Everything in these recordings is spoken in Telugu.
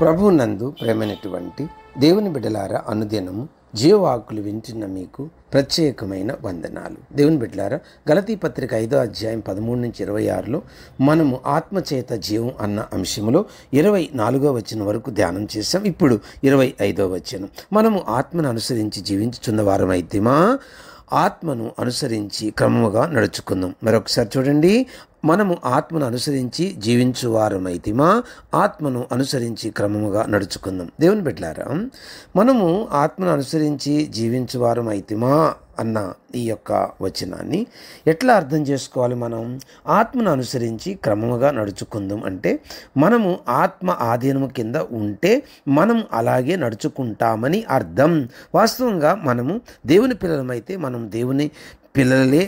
ప్రభునందు ప్రేమైనటువంటి దేవుని బిడ్డలార అనుదినము జీవవాకులు వింటున్న మీకు ప్రత్యేకమైన వందనాలు దేవుని బిడ్డలారా గలతీ పత్రిక ఐదో అధ్యాయం పదమూడు నుంచి ఇరవై ఆరులో మనము ఆత్మచేత జీవం అన్న అంశంలో ఇరవై నాలుగో వచ్చిన వరకు ధ్యానం చేశాం ఇప్పుడు ఇరవై ఐదో వచనం మనము ఆత్మను అనుసరించి జీవించుచున్న వారమైతేమా ఆత్మను అనుసరించి క్రమముగా నడుచుకుందాం మరొకసారి చూడండి మనము ఆత్మను అనుసరించి జీవించువారమైతిమా ఆత్మను అనుసరించి క్రమముగా నడుచుకుందాం దేవుని బిడ్డారా మనము ఆత్మను అనుసరించి జీవించువారమైతిమా అన్న ఈ యొక్క వచనాన్ని ఎట్లా అర్థం చేసుకోవాలి మనం ఆత్మను అనుసరించి క్రమంగా నడుచుకుందాం అంటే మనము ఆత్మ ఆధీనము కింద ఉంటే మనం అలాగే నడుచుకుంటామని అర్థం వాస్తవంగా మనము దేవుని పిల్లలమైతే మనం దేవుని పిల్లలే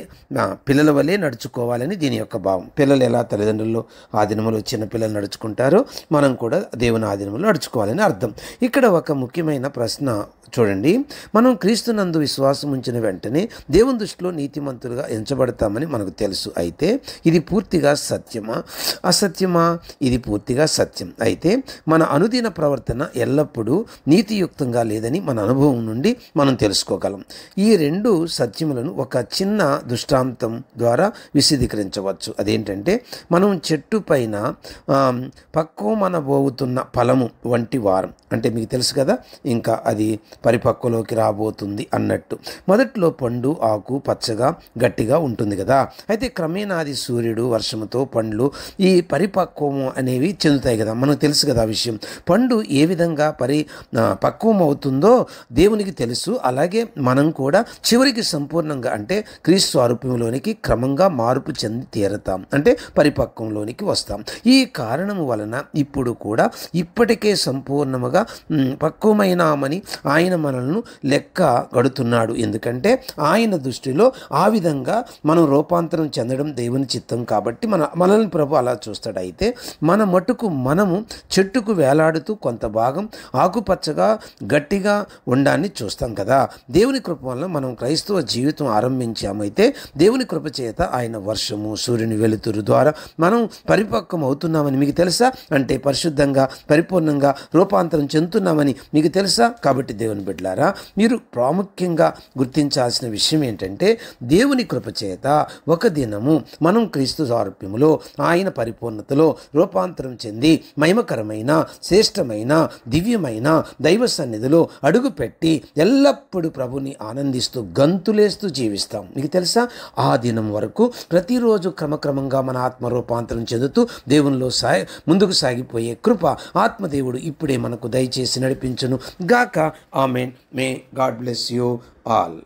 పిల్లల వలె నడుచుకోవాలని దీని యొక్క భావం పిల్లలు ఎలా తల్లిదండ్రులు ఆదినములు చిన్న పిల్లలు నడుచుకుంటారో మనం కూడా దేవుని ఆధీనములు నడుచుకోవాలని అర్థం ఇక్కడ ఒక ముఖ్యమైన ప్రశ్న చూడండి మనం క్రీస్తునందు విశ్వాసం ఉంచిన వెంటనే దేవుని దృష్టిలో నీతిమంతులుగా ఎంచబడతామని మనకు తెలుసు అయితే ఇది పూర్తిగా సత్యమా అసత్యమా ఇది పూర్తిగా సత్యం అయితే మన అనుదిన ప్రవర్తన ఎల్లప్పుడూ నీతియుక్తంగా లేదని మన అనుభవం నుండి మనం తెలుసుకోగలం ఈ రెండు సత్యములను ఒక చిన్న దృష్టాంతం ద్వారా విశదీకరించవచ్చు అదేంటంటే మనం చెట్టు పైన పక్వ మన పోగుతున్న ఫలము వంటి వారం అంటే మీకు తెలుసు కదా ఇంకా అది పరిపక్వలోకి రాబోతుంది అన్నట్టు మొదట్లో పండు ఆకు పచ్చగా గట్టిగా ఉంటుంది కదా అయితే క్రమేణాది సూర్యుడు వర్షముతో పండ్లు ఈ పరిపక్వము అనేవి చెందుతాయి కదా మనకు తెలుసు కదా విషయం పండు ఏ విధంగా పరి పక్వం అవుతుందో దేవునికి తెలుసు అలాగే మనం కూడా చివరికి సంపూర్ణంగా అంటే క్రీస్తు స్వరూపంలోనికి క్రమంగా మార్పు చెంది తీరతాం అంటే పరిపక్వంలోనికి వస్తాం ఈ కారణం వలన ఇప్పుడు కూడా ఇప్పటికే సంపూర్ణముగా పక్వమైనామని ఆయన మనల్ని లెక్క గడుతున్నాడు ఎందుకంటే ఆయన దృష్టిలో ఆ విధంగా మనం రూపాంతరం చెందడం దేవుని చిత్తం కాబట్టి మన మనల్ని ప్రభు అలా చూస్తాడైతే మన మటుకు మనము చెట్టుకు వేలాడుతూ కొంత భాగం ఆకుపచ్చగా గట్టిగా ఉండాన్ని చూస్తాం కదా దేవుని కృప వల్ల మనం క్రైస్తవ జీవితం ఆరంభించి ఆరాధించామైతే దేవుని కృపచేత ఆయన వర్షము సూర్యుని వెలుతురు ద్వారా మనం పరిపక్వం అవుతున్నామని మీకు తెలుసా అంటే పరిశుద్ధంగా పరిపూర్ణంగా రూపాంతరం చెందుతున్నామని మీకు తెలుసా కాబట్టి దేవుని బిడ్డలారా మీరు ప్రాముఖ్యంగా గుర్తించాల్సిన విషయం ఏంటంటే దేవుని కృపచేత ఒక దినము మనం క్రీస్తు సారూప్యములో ఆయన పరిపూర్ణతలో రూపాంతరం చెంది మహిమకరమైన శ్రేష్టమైన దివ్యమైన దైవ సన్నిధిలో అడుగుపెట్టి ఎల్లప్పుడూ ప్రభుని ఆనందిస్తూ గంతులేస్తూ జీవిస్తాం ఉంటాం మీకు తెలుసా ఆ దినం వరకు ప్రతిరోజు క్రమక్రమంగా మన ఆత్మ రూపాంతరం చెందుతూ దేవునిలో సా ముందుకు సాగిపోయే కృప ఆత్మదేవుడు ఇప్పుడే మనకు దయచేసి నడిపించును గాక amen may God bless you all